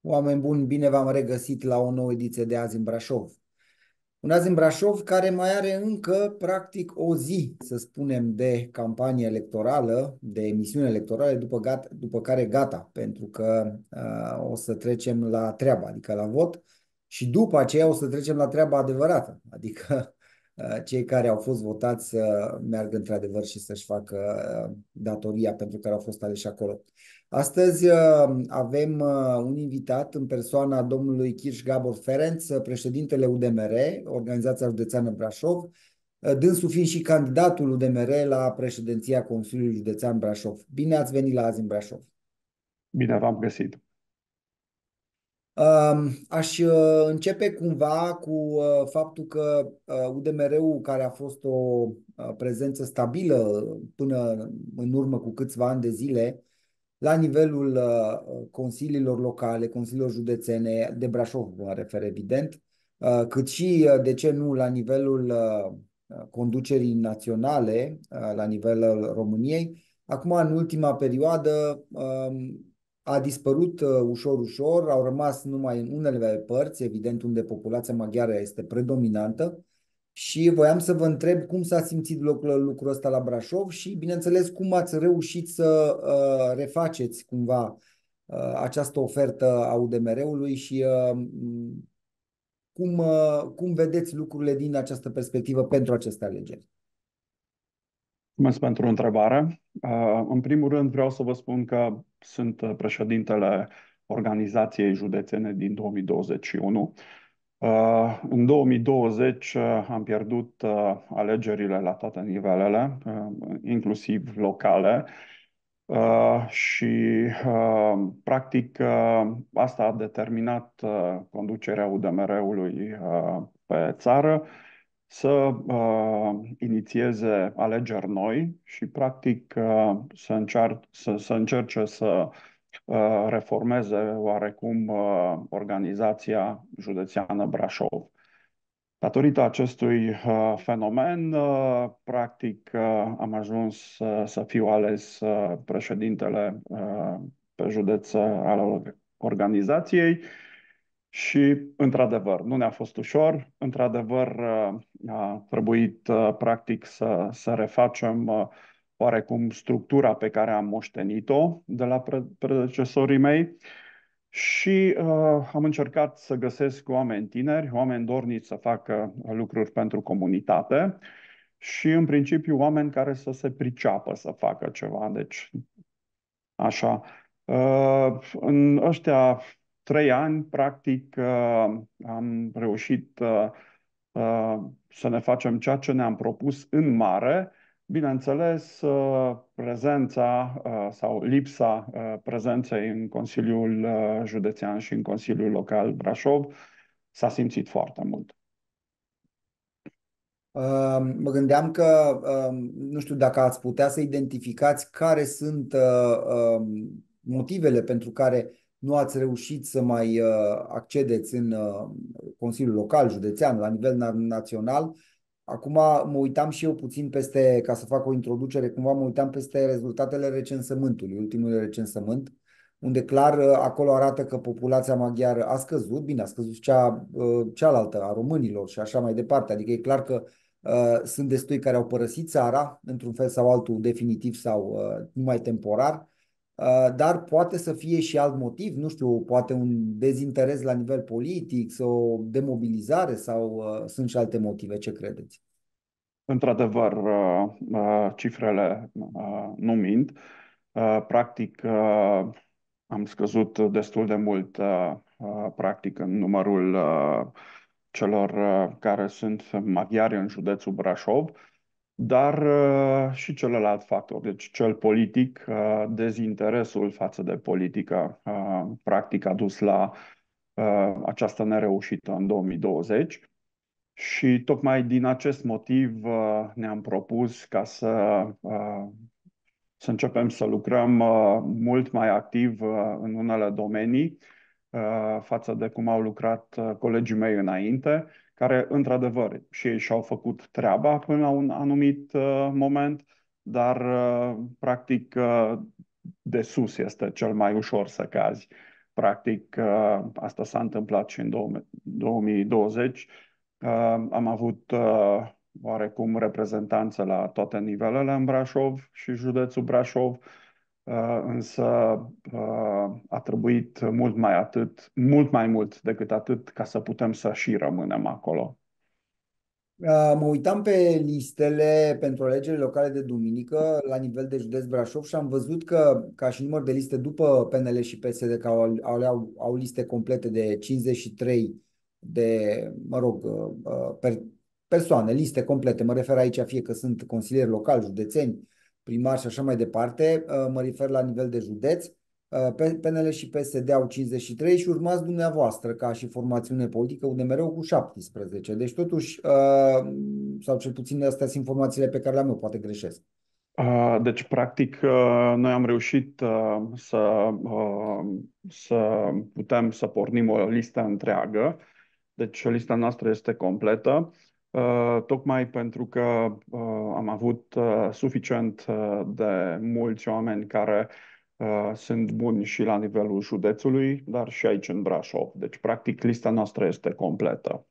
Oameni buni, bine v-am regăsit la o nouă ediție de Azi în Brașov. Un azi în Brașov care mai are încă practic o zi, să spunem, de campanie electorală, de emisiune electorale, după, gata, după care gata, pentru că uh, o să trecem la treaba, adică la vot. Uh, și după aceea o să trecem la treaba adevărată, adică uh, cei care au fost votați să uh, meargă într-adevăr și să-și facă uh, datoria pentru care au fost aleși acolo. Astăzi avem un invitat în persoana domnului Kirș Gabor Ferenț, președintele UDMR, Organizația Județeană Brașov, dânsul fiind și candidatul UDMR la președinția Consiliului Județean Brașov. Bine ați venit la azi în Brașov! Bine v-am găsit! Aș uh, începe cumva cu uh, faptul că UDMR-ul, uh, care a fost o prezență stabilă până în urmă cu câțiva ani de zile, la nivelul consiliilor locale, consiliilor județene, de Brașov mă refer evident, cât și, de ce nu, la nivelul conducerii naționale, la nivelul României, Acum, în ultima perioadă, um, a dispărut uh, ușor, ușor, au rămas numai în unele părți, evident, unde populația maghiară este predominantă. Și voiam să vă întreb cum s-a simțit locul, lucrul ăsta la Brașov și, bineînțeles, cum ați reușit să uh, refaceți cumva uh, această ofertă a UDMR-ului și uh, cum, uh, cum vedeți lucrurile din această perspectivă pentru aceste alegeri. Mulțumesc pentru întrebare. Uh, în primul rând vreau să vă spun că sunt uh, președintele organizației județene din 2021. Uh, în 2020 am pierdut alegerile la toate nivelele, inclusiv locale, și practic asta a determinat conducerea UDMR-ului pe țară să uh, inițieze alegeri noi și, practic, uh, să, încear- să, să încerce să uh, reformeze oarecum uh, organizația județeană Brașov. Datorită acestui uh, fenomen, uh, practic, uh, am ajuns uh, să fiu ales uh, președintele uh, pe județ al organizației. Uh, și, într-adevăr, nu ne-a fost ușor, într-adevăr uh, a trebuit uh, practic să, să refacem uh, oarecum structura pe care am moștenit-o de la predecesorii mei și uh, am încercat să găsesc oameni tineri, oameni dorniți să facă lucruri pentru comunitate și, în principiu, oameni care să se priceapă să facă ceva. Deci, așa. Uh, în ăștia trei ani, practic, uh, am reușit uh, uh, să ne facem ceea ce ne-am propus în mare. Bineînțeles, prezența sau lipsa prezenței în Consiliul Județean și în Consiliul Local Brașov s-a simțit foarte mult. Mă gândeam că, nu știu dacă ați putea să identificați care sunt motivele pentru care nu ați reușit să mai uh, accedeți în uh, Consiliul Local, Județean, la nivel național. Acum mă uitam și eu puțin peste, ca să fac o introducere, cumva mă uitam peste rezultatele recensământului, ultimul recensământ, unde clar uh, acolo arată că populația maghiară a scăzut, bine, a scăzut cea, cealaltă, a românilor și așa mai departe. Adică e clar că uh, sunt destui care au părăsit țara, într-un fel sau altul, definitiv sau uh, numai temporar, Uh, dar poate să fie și alt motiv, nu știu, poate un dezinteres la nivel politic sau demobilizare sau uh, sunt și alte motive, ce credeți? Într-adevăr, uh, cifrele nu mint. Practic, am scăzut destul de mult, practic, în numărul celor care sunt maghiari în județul Brașov dar uh, și celălalt factor, deci cel politic, uh, dezinteresul față de politică, uh, practic a dus la această nereușită în 2020. Și tocmai din acest motiv ne-am propus ca să, să începem să lucrăm mult mai activ în unele domenii față de cum au lucrat colegii mei înainte care, într-adevăr, și ei și-au făcut treaba până la un anumit uh, moment, dar, uh, practic, uh, de sus este cel mai ușor să cazi. Practic, uh, asta s-a întâmplat și în 2020. Uh, am avut uh, oarecum reprezentanță la toate nivelele în Brașov și județul Brașov. Uh, Uh, însă uh, a trebuit mult mai atât, mult mai mult decât atât ca să putem să și rămânem acolo. Uh, mă uitam pe listele pentru alegerile locale de duminică la nivel de județ Brașov și am văzut că, ca și număr de liste după PNL și PSD, că au, au, au liste complete de 53 de, mă rog, per, persoane, liste complete, mă refer aici fie că sunt consilieri locali, județeni, primari și așa mai departe, uh, mă refer la nivel de județ, uh, PNL și PSD au 53 și urmați dumneavoastră ca și formațiune politică unde mereu cu 17. Deci totuși, uh, sau cel puțin astea sunt informațiile pe care le-am eu, poate greșesc. Deci, practic, noi am reușit să, să putem să pornim o listă întreagă. Deci, lista noastră este completă. Uh, tocmai pentru că uh, am avut uh, suficient de mulți oameni care sunt buni și la nivelul județului, dar și aici în Brașov. Deci, practic, lista noastră este completă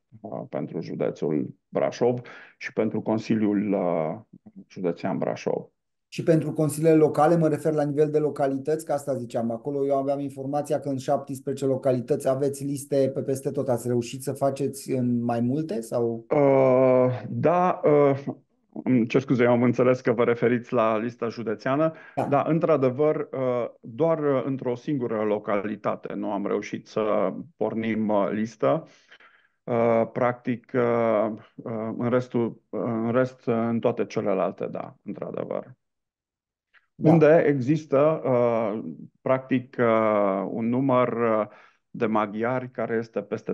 pentru județul Brașov și pentru Consiliul Județean Brașov și pentru consiliile locale, mă refer la nivel de localități, că asta ziceam, acolo eu aveam informația că în 17 localități aveți liste pe peste tot. Ați reușit să faceți în mai multe? sau? Uh, da, uh, ce scuze, eu am înțeles că vă referiți la lista județeană, da. dar într-adevăr uh, doar uh, într-o singură localitate nu am reușit să pornim uh, listă. Uh, practic, uh, uh în, restul, în rest, în toate celelalte, da, într-adevăr da. unde există, uh, practic, uh, un număr uh, de maghiari care este peste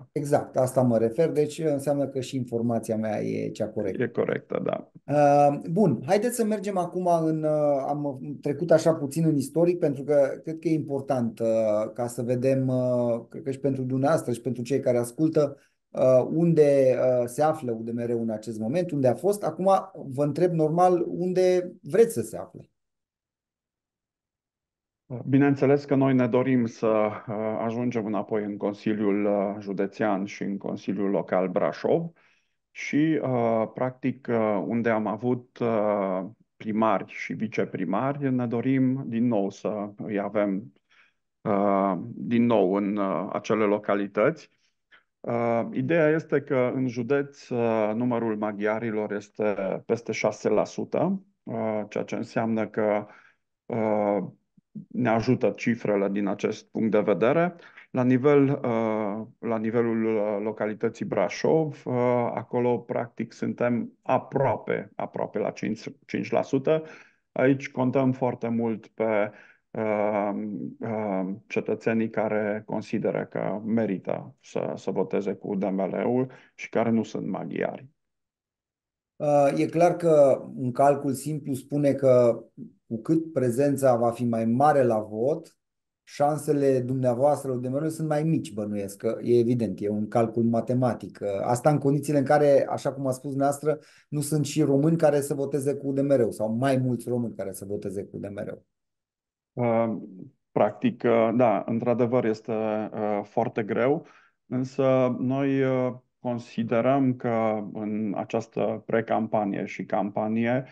3%. Exact, asta mă refer, deci înseamnă că și informația mea e cea corectă. E corectă, da. Uh, bun, haideți să mergem acum în. Uh, am trecut așa puțin în istoric pentru că cred că e important ca să vedem, cred că și pentru dumneavoastră și pentru cei care ascultă, Uh, unde uh, se află UDMR în acest moment, unde a fost. Acum vă întreb normal unde vreți să se afle. Bineînțeles că noi ne dorim să uh, ajungem înapoi în Consiliul Județean și în Consiliul Local Brașov și, practic, unde am avut primari și viceprimari, ne dorim din nou să îi avem din nou în acele localități Uh, ideea este că în județ uh, numărul maghiarilor este peste 6%, uh, ceea ce înseamnă că uh, ne ajută cifrele din acest punct de vedere. La, nivel, uh, la nivelul uh, localității Brașov, uh, acolo practic suntem aproape, aproape la 5%. 5%. Aici contăm foarte mult pe Ehm, ehm, cetățenii care consideră că merită să, să voteze cu DML-ul și care nu sunt maghiari. Uh, e clar că un calcul simplu spune că cu cât prezența va fi mai mare la vot, șansele dumneavoastră de mereu sunt mai mici, bănuiesc, că e evident, e un calcul matematic. Uh, asta în condițiile în care, așa cum a spus noastră, nu sunt și români care să voteze cu UDMR sau mai mulți români care să voteze cu UDMR. Ehm, practic, ă, da, într-adevăr este ă, foarte greu, însă noi ă, considerăm că în această precampanie și campanie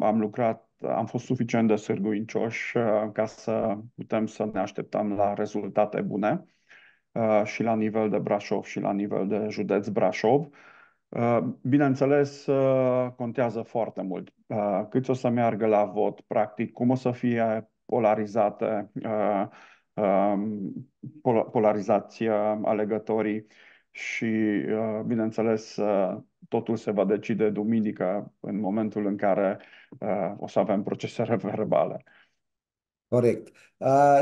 am lucrat, am fost suficient de sârguincioși ca să putem să ne așteptăm la rezultate bune și la nivel de Brașov și la nivel de județ Brașov. Bineînțeles, contează foarte mult cât o să meargă la vot, practic, cum o să fie polarizate, uh, um, polarizați uh, alegătorii și, uh, bineînțeles, totul se va decide duminică în momentul în care o să avem procesele verbale. Corect.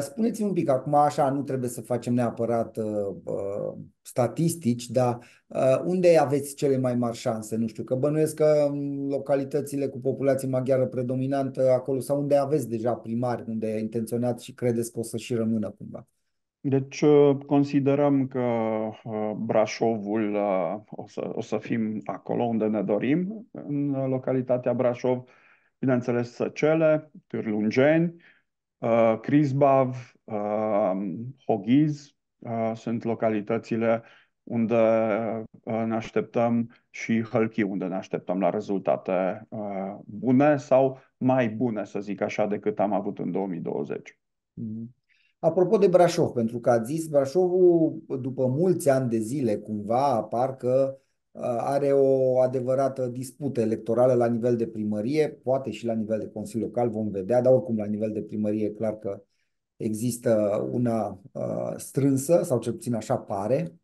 spuneți-mi un pic, acum așa nu trebuie să facem neapărat uh, statistici, dar uh, unde aveți cele mai mari șanse? Nu știu, că bănuiesc că localitățile cu populație maghiară predominantă acolo sau unde aveți deja primari, unde intenționați și credeți că o să și rămână cumva. Deci considerăm că Brașovul o să, o să fim acolo unde ne dorim, în localitatea Brașov, bineînțeles Săcele, Târlungeni, Crisbav, uh, uh Hoghiz uh, sunt localitățile unde uh, ne așteptăm și Hălchi, unde ne așteptăm la rezultate uh, bune sau mai bune, să zic așa, decât am avut în 2020. Mm-hmm. Apropo de Brașov, pentru că a zis Brașovul după mulți ani de zile, cumva, parcă Uh, are o adevărată dispută electorală la nivel de primărie, poate și la nivel de Consiliu Local, vom vedea, dar oricum la nivel de primărie e clar că există una uh, strânsă, sau cel puțin așa pare.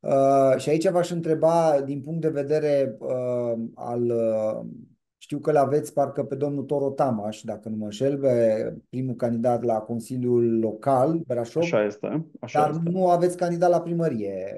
Uh, și aici v-aș întreba, din punct de vedere al. Știu că l-aveți parcă pe domnul Toro Tamaș, dacă nu mă înșel, pe primul candidat la Consiliul Local, Brașov. Așa este. Așa dar este. nu aveți candidat la primărie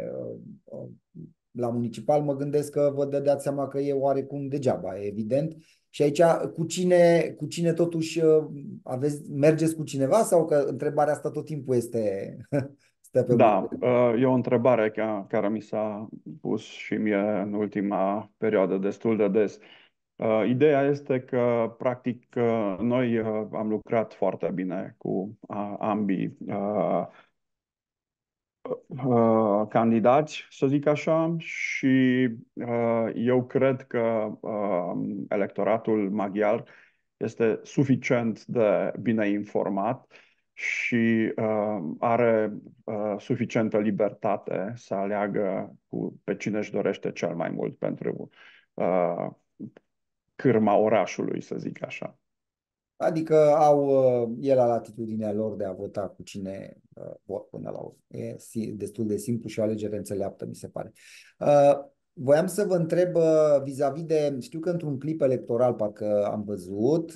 la municipal, mă gândesc că vă dădeați seama că e oarecum degeaba, evident. Și aici, cu cine, cu cine totuși uh, aveți, mergeți cu cineva sau că întrebarea asta tot timpul este... stă pe da, uh, e o întrebare care mi s-a pus și mie în ultima perioadă destul de des. Uh, ideea este că, practic, noi am lucrat foarte bine cu ambii uh, candidați, să zic așa, și uh, eu cred că uh, electoratul maghiar este suficient de bine informat și uh, are uh, suficientă libertate să aleagă cu, pe cine își dorește cel mai mult pentru uh, cârma orașului, să zic așa. Adică au uh, el la latitudinea lor de a vota cu cine uh, vor până la urmă. E destul de simplu și o alegere înțeleaptă, mi se pare. Uh, voiam să vă întreb vis-a-vis de, știu că într-un clip electoral parcă am văzut,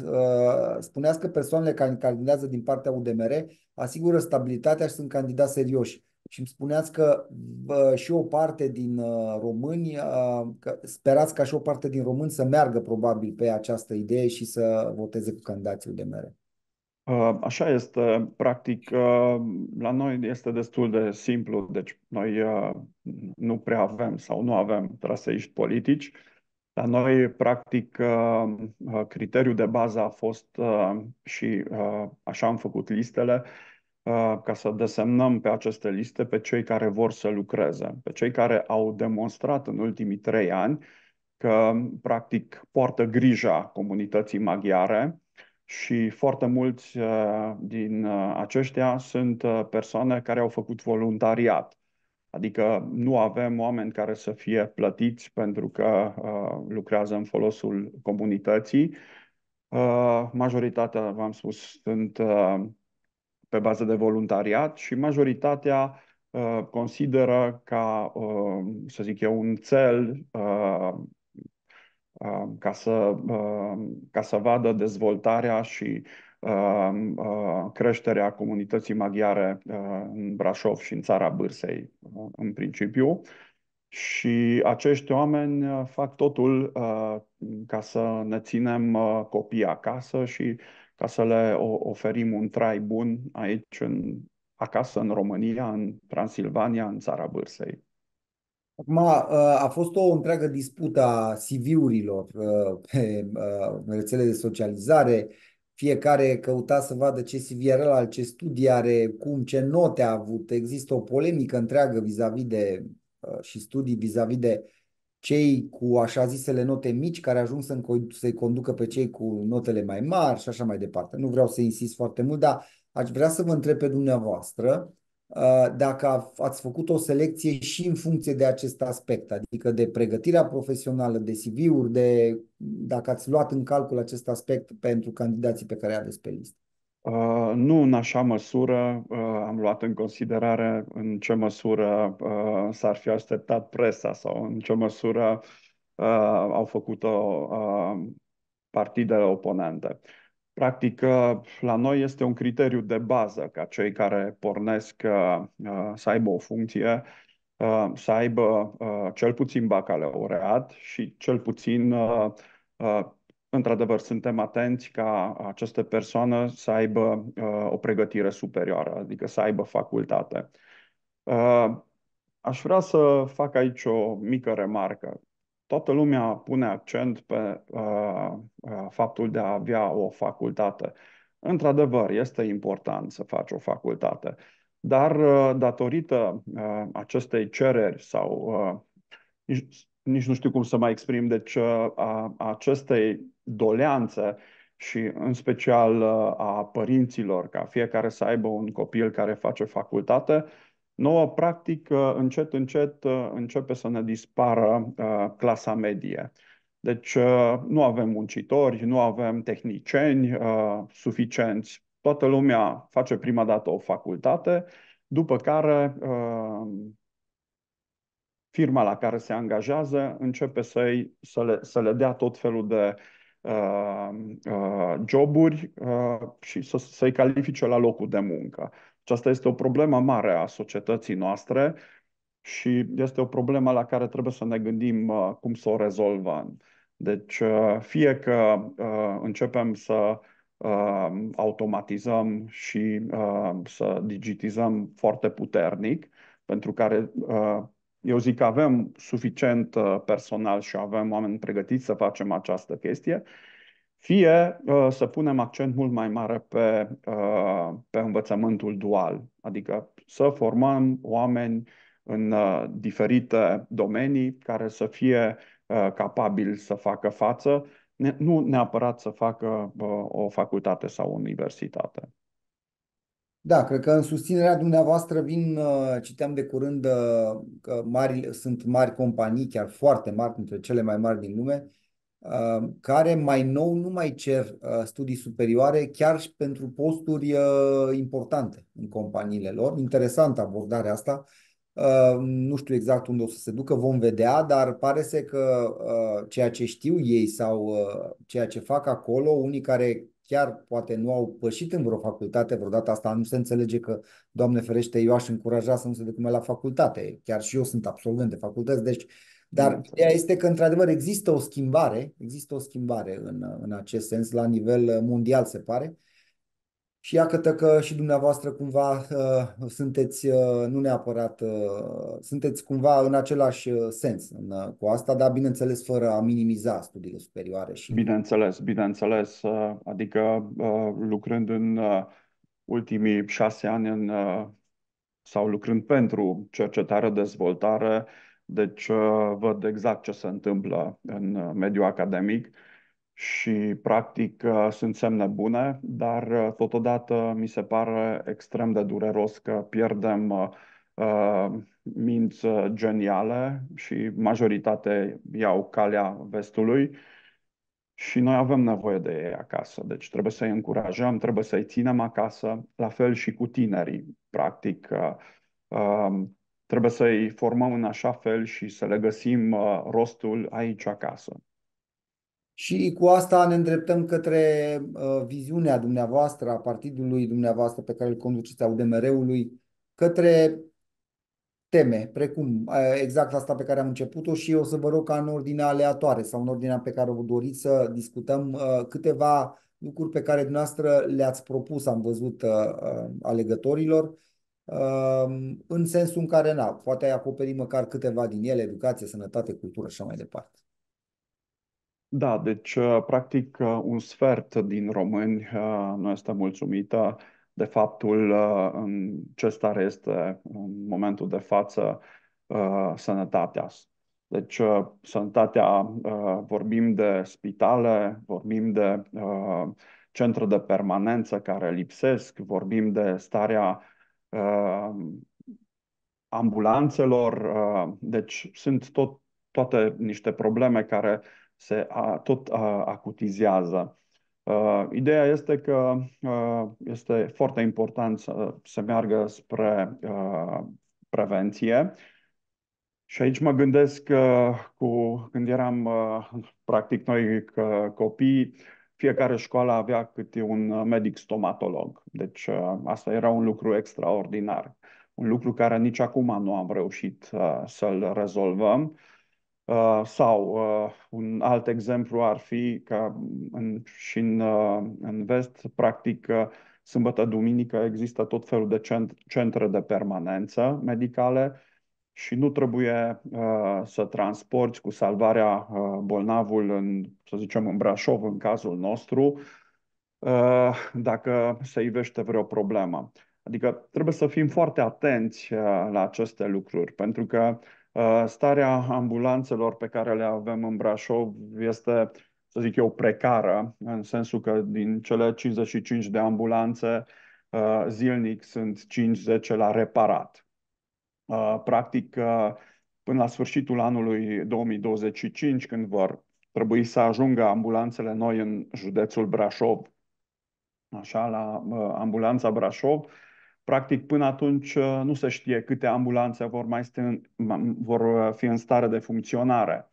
spuneați că persoanele care candidează din partea UDMR asigură stabilitatea și sunt candidați serioși și îmi spuneați că bă, și o parte din uh, români, uh, că sperați ca și o parte din români să meargă probabil pe această idee și să voteze cu candidații UDMR. Uh, așa este, practic, la noi este destul de simplu, deci noi nu prea avem sau nu avem traseiști politici. La noi, practic, criteriul de bază a fost și așa am făcut listele, Uh, ca să desemnăm pe aceste liste pe cei care vor să lucreze, pe cei care au demonstrat în ultimii trei ani că, practic, poartă grija comunității maghiare și foarte mulți uh, din uh, aceștia sunt persoane care au făcut voluntariat. Adică nu avem oameni care să fie plătiți pentru că lucrează în folosul comunității. Majoritatea, v-am spus, sunt pe bază de voluntariat și majoritatea uh, consideră ca, uh, să zic eu, un cel uh, ca să, ca să vadă dezvoltarea și creșterea comunității maghiare în Brașov și în țara Bârsei, în principiu. Și acești oameni fac totul ca să ne ținem copiii acasă și ca să le oferim un trai bun aici, în, acasă, în România, în Transilvania, în țara Bârsei. Acum uh, a fost o întreagă dispută a CV-urilor uh, pe uh, rețele de socializare. Fiecare căuta să vadă ce CV are la ce studii are, cum, ce note a avut. Există o polemică întreagă vis-a-vis de și studii vis-a-vis de cei cu așa zisele note mici care ajung să-i conducă pe cei cu notele mai mari și așa mai departe. Nu vreau să insist foarte mult, dar aș vrea să vă întreb pe dumneavoastră uh, dacă ați făcut o selecție și în funcție de acest aspect, adică de pregătirea profesională, de CV-uri, de, dacă ați luat în calcul acest aspect pentru candidații pe care aveți pe listă. Uh, nu în așa măsură uh, am luat în considerare în ce măsură uh, s-ar fi așteptat presa sau în ce măsură au făcut-o partidele oponente. Practic, la noi este un criteriu de bază ca cei care pornesc să aibă o funcție să aibă cel puțin bacalaureat și cel puțin într-adevăr, suntem atenți ca această persoană să aibă uh, o pregătire superioară, adică să aibă facultate. Uh, aș vrea să fac aici o mică remarcă. Toată lumea pune accent pe uh, uh faptul de a avea o facultate. Într-adevăr, este important să faci o facultate, dar uh, datorită uh, acestei cereri sau nici nu știu cum să mai exprim, deci a, uh, a acestei doleanțe și în special uh, a părinților, ca fiecare să aibă un copil care face facultate, nouă, practic, uh, încet, încet începe să ne dispară clasa medie. Deci nu avem muncitori, nu avem tehnicieni suficienți. Toată lumea face prima dată o facultate, după care firma la care se angajează începe să-i, să, le, să le dea tot felul de uh, uh, joburi uh, și să, să-i califice la locul de muncă. Aceasta este o problemă mare a societății noastre și este o problemă la care trebuie să ne gândim uh, cum să o rezolvăm. Deci, uh, fie că uh, începem să uh, automatizăm și uh, să digitizăm foarte puternic, pentru care uh, eu zic că avem suficient uh, personal și avem oameni pregătiți să facem această chestie, fie uh, să punem accent mult mai mare pe, uh, pe învățământul dual, adică să formăm oameni în diferite domenii care să fie capabili să facă față, nu neapărat să facă o facultate sau o universitate. Da, cred că în susținerea dumneavoastră vin, uh, citeam de curând uh, că mari, sunt mari companii, chiar foarte mari, dintre cele mai mari din lume, uh, care mai nou nu mai cer studii superioare chiar și pentru posturi importante în companiile lor. Interesantă abordarea asta. Nu știu exact unde o să se ducă, vom vedea, dar pare să că ceea ce știu ei sau ceea ce fac acolo, unii care chiar poate nu au pășit în vreo facultate vreodată, asta nu se înțelege că, Doamne ferește, eu aș încuraja să nu se ducă la facultate, chiar și eu sunt absolvent de facultăți, deci dar da. ideea este că, într-adevăr, există o schimbare, există o schimbare în, în acest sens, la nivel uh, mondial, se pare, și iată că și dumneavoastră cumva uh, sunteți uh, nu neapărat, uh, sunteți cumva în același sens în, cu asta, dar bineînțeles fără a minimiza studiile superioare. Și... Bineînțeles, bineînțeles, adică lucrând în ultimii șase ani în, sau lucrând pentru cercetare, dezvoltare, deci văd exact ce se întâmplă în mediul academic și practic uh, sunt semne bune, dar uh, totodată mi se pare extrem de dureros că pierdem uh, uh minți geniale și majoritatea iau calea vestului și noi avem nevoie de ei acasă. Deci trebuie să-i încurajăm, trebuie să-i ținem acasă, la fel și cu tinerii, practic. Uh, um, trebuie să-i formăm în așa fel și să le găsim rostul aici acasă. Și cu asta ne îndreptăm către uh, viziunea dumneavoastră, a partidului dumneavoastră pe care îl conduceți, a UDMR-ului, către teme, precum uh, exact asta pe care am început-o și o să vă rog ca în ordinea aleatoare sau în ordinea pe care vă doriți să discutăm uh, câteva lucruri pe care dumneavoastră le-ați propus, am văzut, uh, uh alegătorilor, uh, în sensul în care, na, poate acoperi măcar câteva din ele, educație, sănătate, cultură și așa mai departe. Da, deci, uh, practic, uh, un sfert din români uh, nu este mulțumită de faptul în ce stare este în momentul de față sănătatea. Deci, sănătatea, vorbim de spitale, vorbim de centre de permanență care lipsesc, vorbim de starea ambulanțelor, deci sunt tot, toate niște probleme care uh, se a, tot a, acutizează. Uh, ideea este că uh, este foarte important să, să meargă spre uh, prevenție. Și aici mă gândesc că cu, când eram uh, practic noi că copii, fiecare școală avea câte un medic stomatolog. Deci uh, asta era un lucru extraordinar. Un lucru care nici acum nu am reușit uh, să-l rezolvăm. Uh, sau uh, un alt exemplu ar fi că în, și în, uh, în vest, practic, uh, sâmbătă, duminică există tot felul de cent- centre de permanență medicale și nu trebuie uh, să transporti cu salvarea uh, bolnavul, în, să zicem, în Brașov, în cazul nostru, uh, dacă se ivește vreo problemă. Adică trebuie să fim foarte atenți uh, la aceste lucruri, pentru că uh, Uh, starea ambulanțelor pe care le avem în Brașov este, să zic eu, precară, în sensul că din cele 55 de ambulanțe uh, zilnic sunt 5-10 la reparat. Uh, practic, până la sfârșitul anului 2025, când vor trebui să ajungă ambulanțele noi în județul Brașov, așa, la ambulanța Brașov, Practic, până atunci uh, nu se știe câte ambulanțe vor, mai sti, vor uh, fi în stare de funcționare.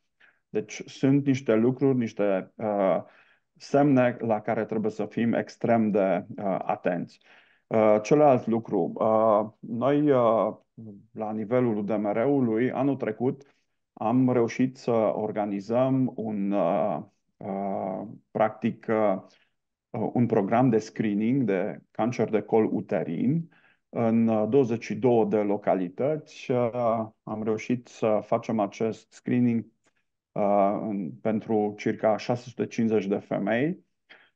Deci sunt niște lucruri, niște uh, semne la care trebuie să fim extrem de uh, atenți. Uh, celălalt lucru, uh, noi uh, la nivelul UDMR-ului anul trecut am reușit să organizăm un uh, uh, practic uh, un program de screening de cancer de col uterin în 22 uh, de localități. Uh, am reușit să facem acest screening uh, pentru circa 650 de femei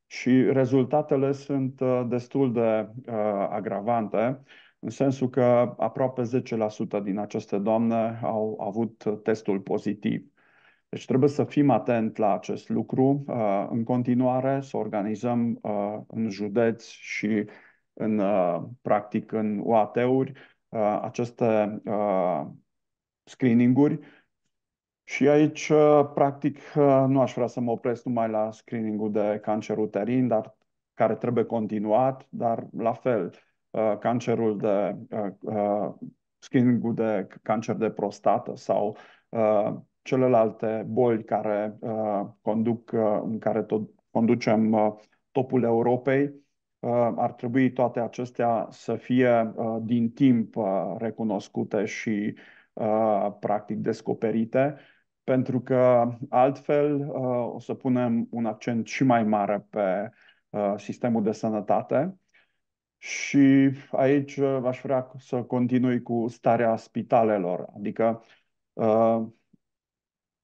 și rezultatele sunt destul de agravante, în sensul că aproape 10% din aceste doamne au avut testul pozitiv. Deci trebuie să fim atent la acest lucru în continuare, să organizăm în județ și în, uh, practic în UAT-uri uh, aceste uh, screening-uri și aici, practic, nu aș vrea să mă opresc numai la screening-ul de cancer uterin, dar care trebuie continuat, dar la fel, cancerul de screening de cancer de prostată sau celelalte boli care conduc, în care tot, conducem topul Europei, Uh, ar trebui toate acestea să fie uh, din timp uh, recunoscute și practic descoperite, pentru că altfel o să punem un accent și mai mare pe sistemul de sănătate. Și aici aș vrea să continui cu starea spitalelor, adică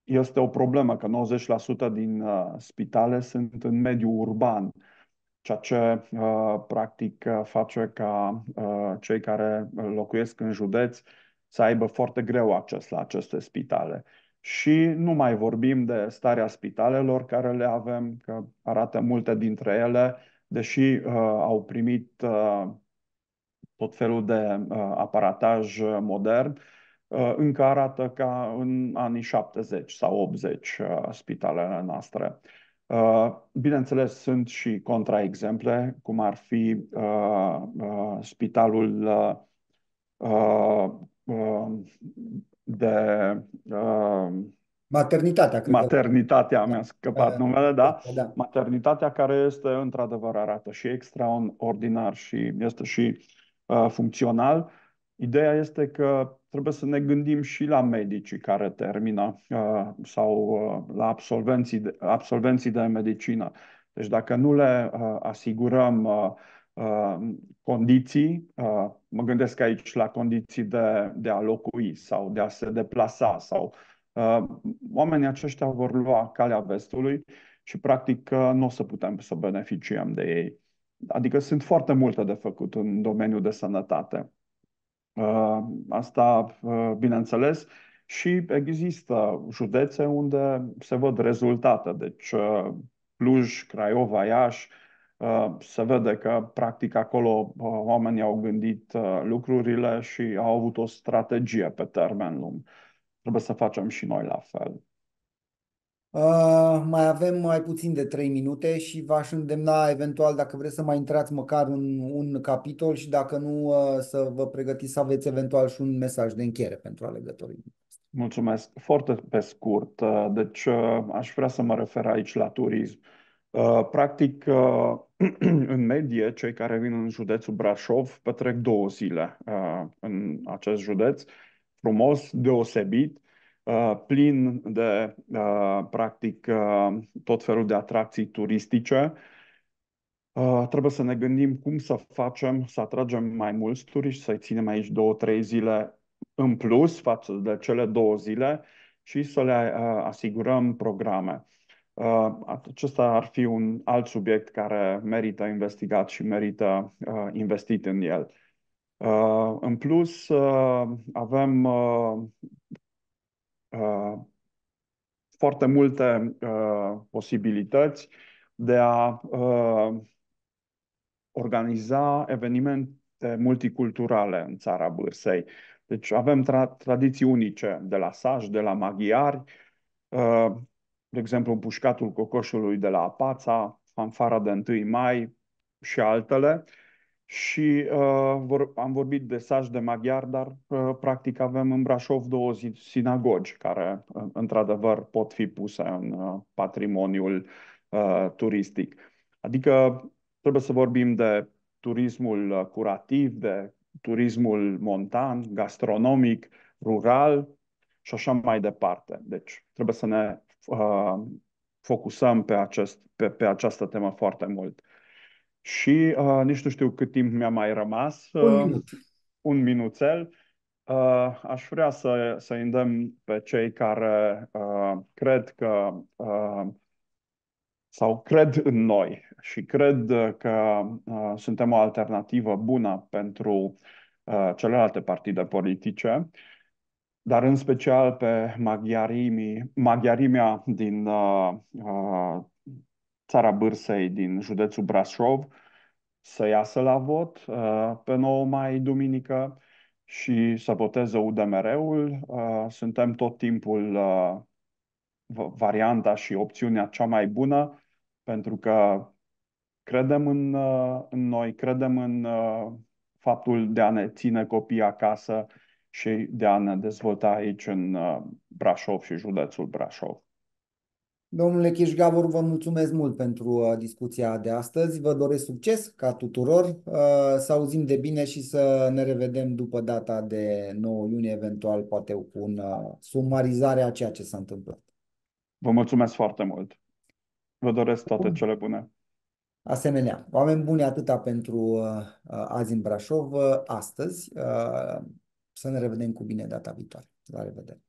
este o problemă că 90% din spitale sunt în mediul urban ceea ce uh, practic uh, face ca uh, cei care locuiesc în județ să aibă foarte greu acces la aceste spitale. Și nu mai vorbim de starea spitalelor care le avem, că arată multe dintre ele, deși uh, au primit uh, tot felul de uh, aparataj modern, uh, încă arată ca în anii 70 sau 80 uh, spitalele noastre. Uh, bineînțeles, sunt și contraexemple, cum ar fi uh, uh, spitalul de Maternitatea, cred Maternitatea, că... mi-a scăpat da, numele, da? da? Maternitatea care este, într-adevăr, arată și extraordinar și este și uh, funcțional. Ideea este că trebuie să ne gândim și la medicii care termină uh, sau uh, la absolvenții de, absolvenții de medicină. Deci dacă nu le uh, asigurăm condiții, mă gândesc aici la condiții de, de a locui sau de a se deplasa sau oamenii aceștia vor lua calea vestului și practic nu o să putem să beneficiem de ei. Adică sunt foarte multe de făcut în domeniul de sănătate. Uh, asta, uh, bineînțeles, și există județe unde se văd rezultate. Deci uh, Cluj, Craiova, Iași, se vede că practic acolo oamenii au gândit lucrurile și au avut o strategie pe termen lung. Trebuie să facem și noi la fel. Uh, mai avem mai puțin de 3 minute și v-aș îndemna eventual dacă vreți să mai intrați măcar un, un capitol și dacă nu uh, să vă pregătiți să aveți eventual și un mesaj de încheiere pentru alegătorii. Mulțumesc. Foarte pe scurt. Uh, deci uh, aș vrea să mă refer aici la turism. Uh, practic, în medie, cei care vin în județul Brașov petrec două zile în acest județ, frumos, deosebit, Uh, plin de, uh, practic, uh, tot felul de atracții turistice. Trebuie să ne gândim cum să facem să atragem mai mulți turiști, să-i ținem aici două, trei zile în plus față de cele două zile și să le asigurăm programe. Acesta ar fi un alt subiect care merită investigat și merită investit în el. În plus, avem Uh, foarte multe uh, posibilități de a uh, organiza evenimente multiculturale în țara Bârsei. Deci avem tra- tradiții unice de la saj, de la maghiari, de exemplu, Pușcatul Cocoșului de la Apața, Fanfara de 1 Mai și altele și uh, vor, am vorbit de Saj de maghiar, dar uh, practic avem în Brașov două sinagogi care, uh, într-adevăr, pot fi puse în uh, patrimoniul uh, turistic. Adică trebuie să vorbim de turismul uh, curativ, de turismul montan, gastronomic, rural și așa mai departe. Deci trebuie să ne uh, focusăm pe, acest, pe, pe această temă foarte mult. Și uh, nici nu știu cât timp mi-a mai rămas. Un minut. Un minuțel. Uh, aș vrea să, să îndemn pe cei care uh, cred că uh, sau cred în noi și cred că uh, suntem o alternativă bună pentru uh, celelalte partide politice, dar în special pe maghiarimii, maghiarimea din uh, uh, țara Bârsei din județul Brașov să iasă la vot uh, pe 9 mai, duminică, și să voteze UDMR-ul. Uh, suntem tot timpul uh, varianta și opțiunea cea mai bună, pentru că credem în, în noi, credem în faptul de a ne ține copii acasă și de a ne dezvolta aici în Brașov și județul Brașov. Domnule Chișgavor, vă mulțumesc mult pentru uh, discuția de astăzi. Vă doresc succes ca tuturor. Uh, să auzim de bine și să ne revedem după data de 9 iunie, eventual poate cu un uh, sumarizare a ceea ce s-a întâmplat. Vă mulțumesc foarte mult. Vă doresc toate cele bune. Asemenea, oameni buni atâta pentru azi în Brașov, astăzi. Să ne revedem cu bine data viitoare. La revedere!